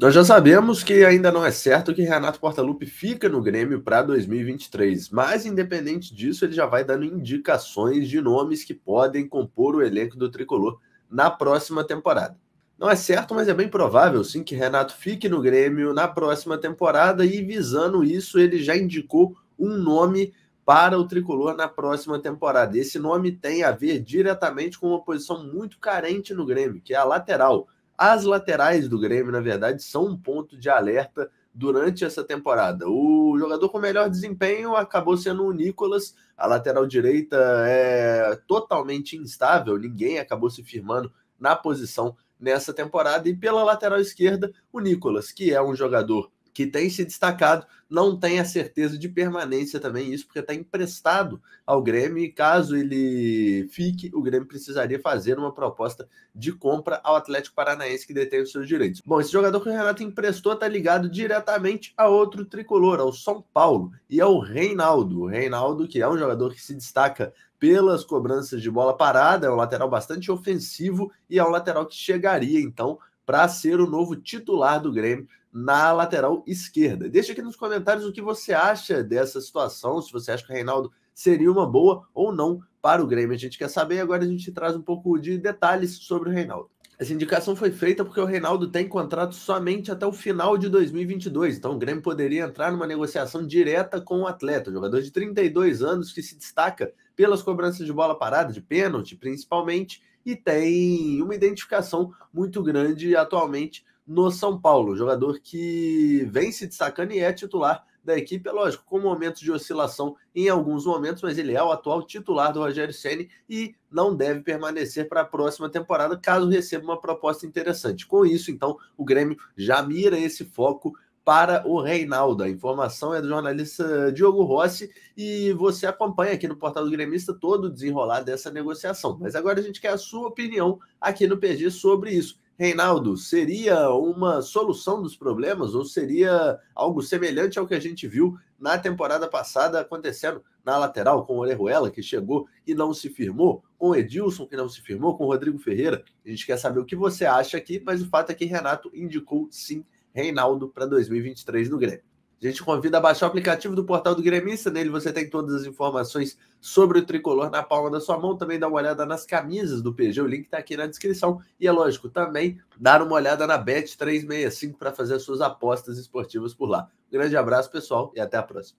Nós já sabemos que ainda não é certo que Renato Portaluppi fica no Grêmio para 2023, mas independente disso, ele já vai dando indicações de nomes que podem compor o elenco do tricolor na próxima temporada. Não é certo, mas é bem provável sim que Renato fique no Grêmio na próxima temporada e visando isso, ele já indicou um nome para o tricolor na próxima temporada. Esse nome tem a ver diretamente com uma posição muito carente no Grêmio, que é a lateral. As laterais do Grêmio, na verdade, são um ponto de alerta durante essa temporada. O jogador com melhor desempenho acabou sendo o Nicolas. A lateral direita é totalmente instável, ninguém acabou se firmando na posição nessa temporada. E pela lateral esquerda, o Nicolas, que é um jogador que tem se destacado, não tem a certeza de permanência também, isso porque está emprestado ao Grêmio e caso ele fique, o Grêmio precisaria fazer uma proposta de compra ao Atlético Paranaense que detém os seus direitos. Bom, esse jogador que o Renato emprestou está ligado diretamente a outro tricolor, ao São Paulo, e ao Reinaldo. O Reinaldo, que é um jogador que se destaca pelas cobranças de bola parada, é um lateral bastante ofensivo e é um lateral que chegaria então para ser o novo titular do Grêmio na lateral esquerda. Deixa aqui nos comentários o que você acha dessa situação, se você acha que o Reinaldo seria uma boa ou não para o Grêmio. A gente quer saber, agora a gente traz um pouco de detalhes sobre o Reinaldo. Essa indicação foi feita porque o Reinaldo tem contrato somente até o final de 2022, então o Grêmio poderia entrar numa negociação direta com o atleta, um jogador de 32 anos que se destaca pelas cobranças de bola parada, de pênalti principalmente, e tem uma identificação muito grande atualmente no São Paulo. Jogador que vem se destacando e é titular da equipe, é lógico, com momentos de oscilação em alguns momentos, mas ele é o atual titular do Rogério Ceni e não deve permanecer para a próxima temporada, caso receba uma proposta interessante. Com isso, então, o Grêmio já mira esse foco para o Reinaldo. A informação é do jornalista Diogo Rossi e você acompanha aqui no Portal do Gremista todo o desenrolar dessa negociação. Mas agora a gente quer a sua opinião aqui no PG sobre isso. Reinaldo, seria uma solução dos problemas ou seria algo semelhante ao que a gente viu na temporada passada acontecendo na lateral com o Orejuela, que chegou e não se firmou, com o Edilson, que não se firmou, com o Rodrigo Ferreira? A gente quer saber o que você acha aqui, mas o fato é que Renato indicou sim Reinaldo para 2023 no Grêmio. A gente convida a baixar o aplicativo do portal do Gremista. Nele você tem todas as informações sobre o tricolor na palma da sua mão. Também dá uma olhada nas camisas do PG. O link está aqui na descrição. E é lógico, também dar uma olhada na Bet365 para fazer as suas apostas esportivas por lá. Um grande abraço, pessoal, e até a próxima.